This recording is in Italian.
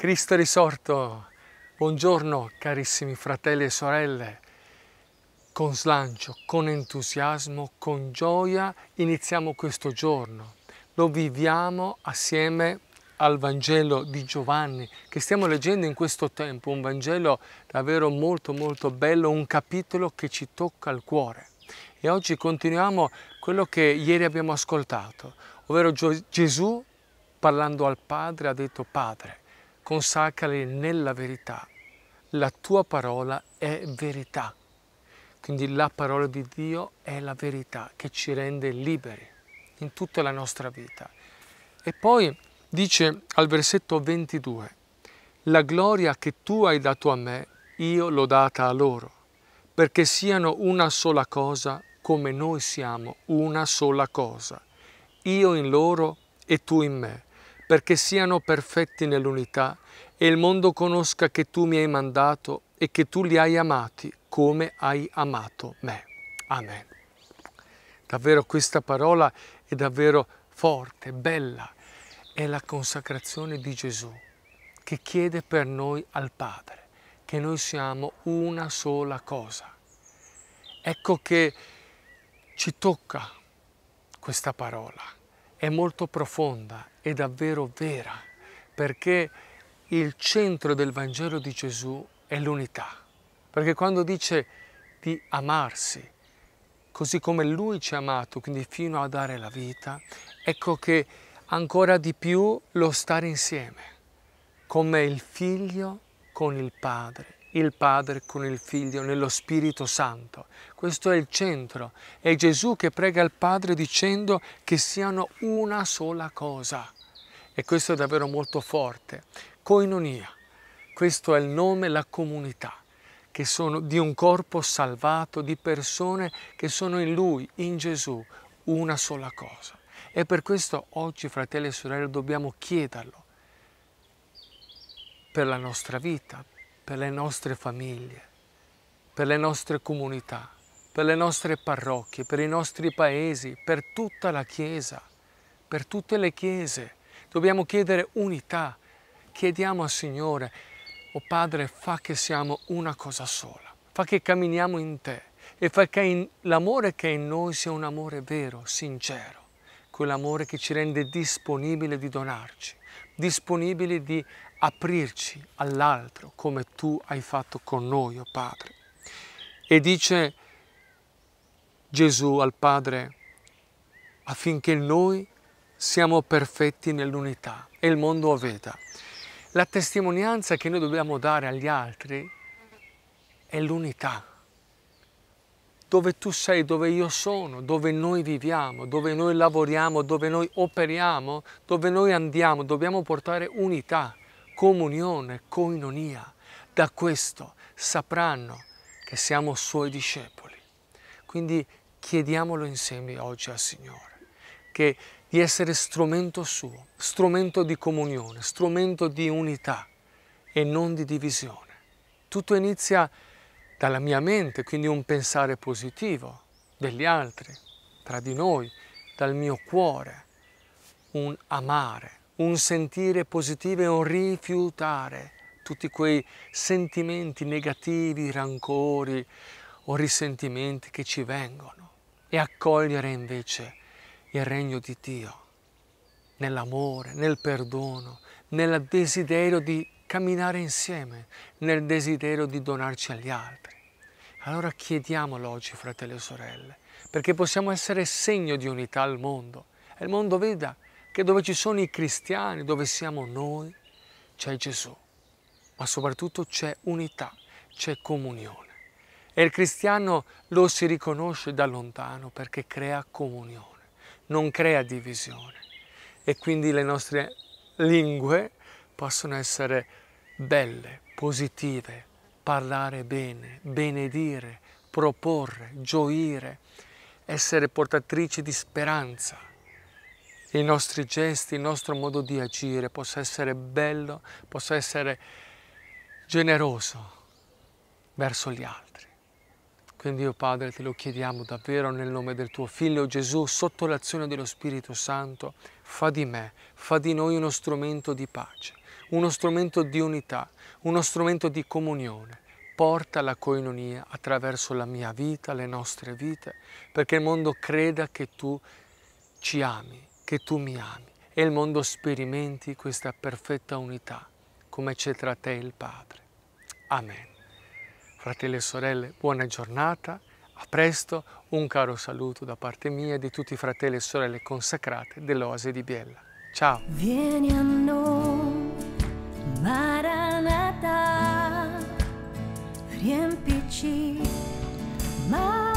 Cristo risorto, buongiorno carissimi fratelli e sorelle. Con slancio, con entusiasmo, con gioia iniziamo questo giorno. Lo viviamo assieme al Vangelo di Giovanni che stiamo leggendo in questo tempo, un Vangelo davvero molto molto bello, un capitolo che ci tocca il cuore. E oggi continuiamo quello che ieri abbiamo ascoltato, ovvero Gesù parlando al Padre ha detto Padre, consacrali nella verità. La tua parola è verità. Quindi la parola di Dio è la verità che ci rende liberi in tutta la nostra vita. E poi dice al versetto 22, la gloria che tu hai dato a me, io l'ho data a loro, perché siano una sola cosa come noi siamo una sola cosa, io in loro e tu in me, perché siano perfetti nell'unità e il mondo conosca che tu mi hai mandato e che tu li hai amati come hai amato me. Amen. Davvero questa parola è davvero forte, bella, è la consacrazione di Gesù che chiede per noi al Padre, che noi siamo una sola cosa. Ecco che ci tocca questa parola è molto profonda, e davvero vera, perché il centro del Vangelo di Gesù è l'unità. Perché quando dice di amarsi, così come Lui ci ha amato, quindi fino a dare la vita, ecco che ancora di più lo stare insieme, come il figlio con il padre il Padre con il Figlio nello Spirito Santo. Questo è il centro. È Gesù che prega il Padre dicendo che siano una sola cosa. E questo è davvero molto forte. Coinonia. Questo è il nome, la comunità, che sono di un corpo salvato, di persone che sono in Lui, in Gesù, una sola cosa. E per questo oggi, fratelli e sorelle, dobbiamo chiederlo per la nostra vita, per le nostre famiglie, per le nostre comunità, per le nostre parrocchie, per i nostri paesi, per tutta la Chiesa, per tutte le Chiese. Dobbiamo chiedere unità. Chiediamo al Signore, o oh Padre, fa che siamo una cosa sola, fa che camminiamo in Te e fa che l'amore che è in noi sia un amore vero, sincero, quell'amore che ci rende disponibile di donarci, disponibile di aprirci all'altro come tu hai fatto con noi, o oh Padre. E dice Gesù al Padre, affinché noi siamo perfetti nell'unità e il mondo veda. La testimonianza che noi dobbiamo dare agli altri è l'unità. Dove tu sei, dove io sono, dove noi viviamo, dove noi lavoriamo, dove noi operiamo, dove noi andiamo, dobbiamo portare unità comunione, coinonia. Da questo sapranno che siamo Suoi discepoli. Quindi chiediamolo insieme oggi al Signore, che di essere strumento suo, strumento di comunione, strumento di unità e non di divisione. Tutto inizia dalla mia mente, quindi un pensare positivo degli altri, tra di noi, dal mio cuore, un amare, un sentire positivo e un rifiutare tutti quei sentimenti negativi, rancori o risentimenti che ci vengono e accogliere invece il regno di Dio nell'amore, nel perdono, nel desiderio di camminare insieme, nel desiderio di donarci agli altri. Allora chiediamolo oggi, fratelli e sorelle, perché possiamo essere segno di unità al mondo. E il mondo veda che dove ci sono i cristiani, dove siamo noi, c'è Gesù, ma soprattutto c'è unità, c'è comunione. E il cristiano lo si riconosce da lontano perché crea comunione, non crea divisione. E quindi le nostre lingue possono essere belle, positive, parlare bene, benedire, proporre, gioire, essere portatrici di speranza i nostri gesti, il nostro modo di agire possa essere bello, possa essere generoso verso gli altri. Quindi io oh Padre te lo chiediamo davvero nel nome del tuo Figlio Gesù, sotto l'azione dello Spirito Santo, fa di me, fa di noi uno strumento di pace, uno strumento di unità, uno strumento di comunione. Porta la coinonia attraverso la mia vita, le nostre vite, perché il mondo creda che tu ci ami che tu mi ami e il mondo sperimenti questa perfetta unità come c'è tra te e il Padre. Amen. Fratelli e sorelle, buona giornata, a presto, un caro saluto da parte mia e di tutti i fratelli e sorelle consacrate dell'Oasi di Biella. Ciao! Vieni a noi, Maranatha, riempici, Maranatha.